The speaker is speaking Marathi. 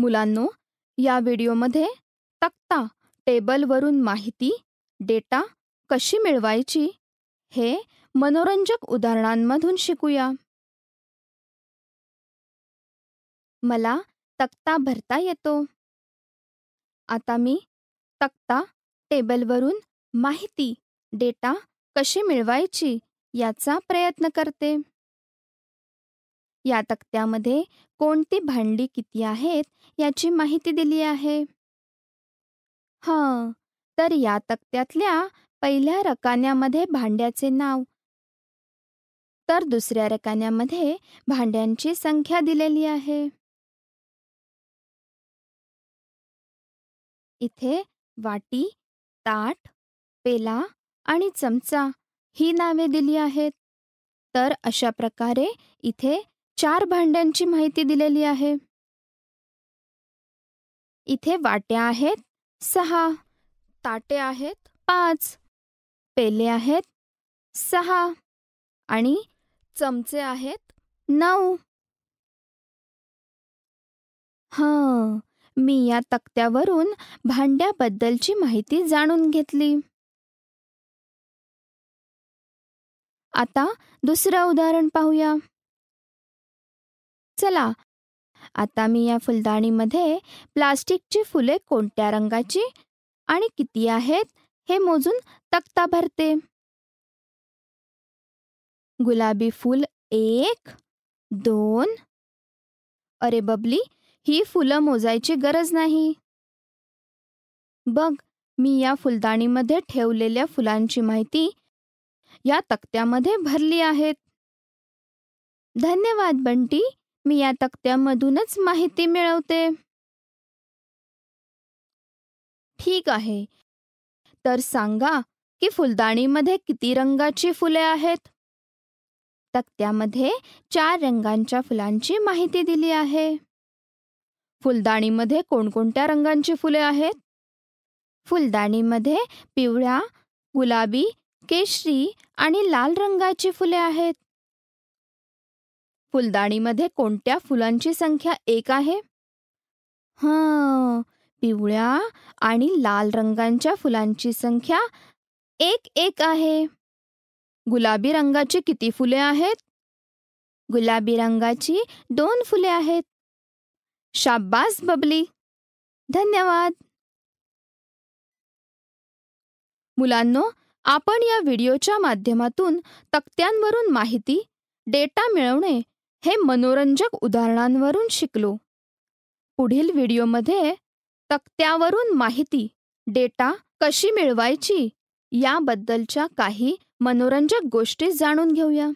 मुलांनो या व्हिडिओमध्ये तक्ता टेबलवरून माहिती डेटा कशी मिळवायची हे मनोरंजक उदाहरणांमधून शिकूया मला तक्ता भरता येतो आता मी तक्ता टेबलवरून माहिती डेटा कशी मिळवायची याचा प्रयत्न करते या तक्त्यामध्ये कोणती भांडी किती आहेत याची माहिती दिली आहे हं तर या तक्त्यातल्या पहिल्या रकान्यामध्ये भांड्याचे नाव तर दुसऱ्या रकान्यामध्ये भांड्यांची संख्या दिलेली आहे इथे वाटी ताट पेला आणि चमचा ही नावे दिली आहेत तर अशा प्रकारे इथे चार भांड्यांची माहिती दिलेली आहे इथे वाट्या आहेत सहा ताटे आहेत पाच पेले आहेत सहा आणि चमचे आहेत नऊ हां मी या तक्त्यावरून भांड्याबद्दलची माहिती जाणून घेतली आता दुसरं उदाहरण पाहूया चला आता मी या फुलदाणीमध्ये प्लास्टिकची फुले कोणत्या रंगाची आणि किती आहेत हे मोजून तक्ता भरते गुलाबी फुल एक दोन अरे बबली ही फुलं मोजायची गरज नाही बघ मी या फुलदाणीमध्ये ठेवलेल्या फुलांची माहिती या तक्त्यामध्ये भरली आहेत धन्यवाद बंटी मी या तक्त्यामधूनच माहिती मिळवते ठीक आहे तर सांगा की फुलदाणीमध्ये किती रंगाची फुले आहेत तक्त्यामध्ये चार रंगांच्या फुलांची माहिती दिली आहे फुलदाणीमध्ये कोणकोणत्या रंगांची फुले आहेत फुलदाणीमध्ये पिवळ्या गुलाबी केशरी आणि लाल रंगाची फुले आहेत फुलदाणीमध्ये कोणत्या फुलांची संख्या एक आहे हं पिवळ्या आणि लाल रंगांच्या फुलांची संख्या एक एक आहे गुलाबी रंगाची किती फुले आहेत गुलाबी रंगाची दोन फुले आहेत शाब्बास बबली धन्यवाद मुलांनो आपण या व्हिडिओच्या माध्यमातून तक्त्यांवरून माहिती डेटा मिळवणे हे मनोरंजक उदाहरणांवरून शिकलो पुढील व्हिडिओमध्ये तक्त्यावरून माहिती डेटा कशी मिळवायची याबद्दलच्या काही मनोरंजक गोष्टी जाणून घेऊया